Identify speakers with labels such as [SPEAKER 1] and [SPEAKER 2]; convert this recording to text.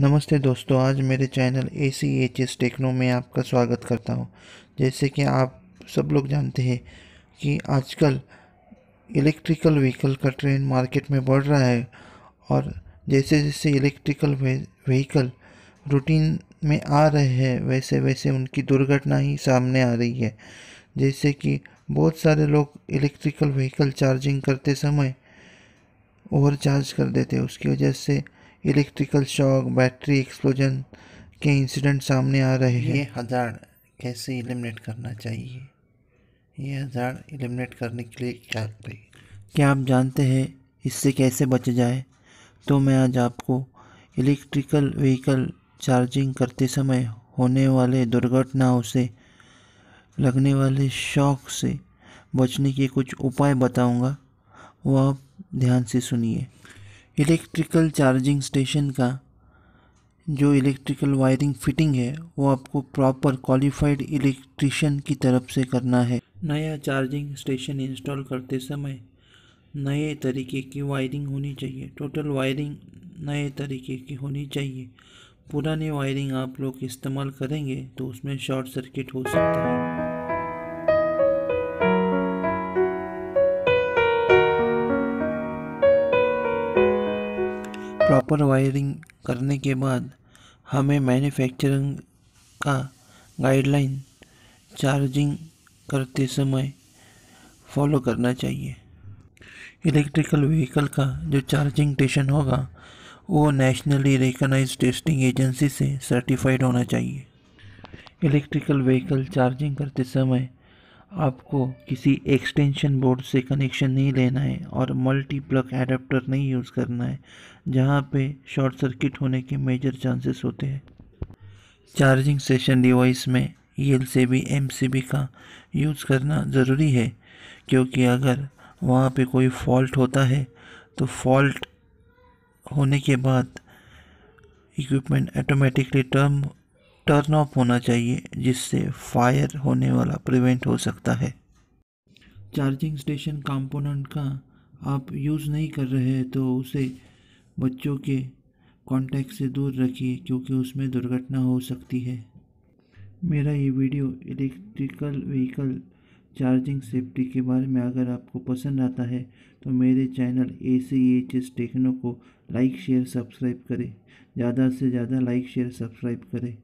[SPEAKER 1] नमस्ते दोस्तों आज मेरे channel A C H S techno में आपका स्वागत करता हूं जैसे कि आप सब लोग जानते हैं कि आजकल इलेक्ट्रिकल व्हीकल का ट्रेंड मार्केट में बढ़ रहा है और जैसे जैसे इलेक्ट्रिकल व्हीकल रूटीन में आ रहे हैं वैसे वैसे उनकी दुर्घटना ही सामने आ रही है जैसे कि बहुत सारे लोग इलेक्ट्रिकल व्हीकल चार्जिंग करते समय ओवर चार्ज कर देते हैं उसकी वजह से इलेक्ट्रिकल शॉक बैटरी एक्सप्लोजन के इंसिडेंट सामने आ रहे हैं ये हज़ार कैसे एलिमिनेट करना चाहिए ये हजार एलिमिनेट करने के लिए क्या करें क्या आप जानते हैं इससे कैसे बच जाए तो मैं आज आपको इलेक्ट्रिकल व्हीकल चार्जिंग करते समय होने वाले दुर्घटनाओं से लगने वाले शौक से बचने के कुछ उपाय बताऊंगा वो आप ध्यान से सुनिए इलेक्ट्रिकल चार्जिंग स्टेशन का जो इलेक्ट्रिकल वायरिंग फिटिंग है वो आपको प्रॉपर क्वालिफाइड इलेक्ट्रिशियन की तरफ से करना है नया चार्जिंग स्टेशन इंस्टॉल करते समय नए तरीके की वायरिंग होनी चाहिए टोटल वायरिंग नए तरीके की होनी चाहिए पुरानी वायरिंग आप लोग इस्तेमाल करेंगे तो उसमें शॉर्ट सर्किट हो सकता है प्रॉपर वायरिंग करने के बाद हमें मैन्युफैक्चरिंग का गाइडलाइन चार्जिंग करते समय फॉलो करना चाहिए इलेक्ट्रिकल व्हीकल का जो चार्जिंग स्टेशन होगा वो नेशनली रिकनाइज टेस्टिंग एजेंसी से सर्टिफाइड होना चाहिए इलेक्ट्रिकल व्हीकल चार्जिंग करते समय आपको किसी एक्सटेंशन बोर्ड से कनेक्शन नहीं लेना है और मल्टी प्लग एडाप्टर नहीं यूज़ करना है जहाँ पे शॉर्ट सर्किट होने के मेजर चांसेस होते हैं चार्जिंग सेशन डिवाइस में ई एल से भी एम सी बी का यूज़ करना ज़रूरी है क्योंकि अगर वहाँ पे कोई फॉल्ट होता है तो फॉल्ट होने के बाद equipment automatically term turn off होना चाहिए जिससे फायर होने वाला प्रिवेंट हो सकता है चार्जिंग स्टेशन कंपोनेंट का आप यूज़ नहीं कर रहे हैं तो उसे बच्चों के कांटेक्ट से दूर रखिए क्योंकि उसमें दुर्घटना हो सकती है मेरा ये video electrical vehicle charging safety के बारे में अगर आपको पसंद आता है तो मेरे channel A C H S techno को लाइक शेयर सब्सक्राइब करें ज़्यादा से ज़्यादा लाइक शेयर सब्सक्राइब करें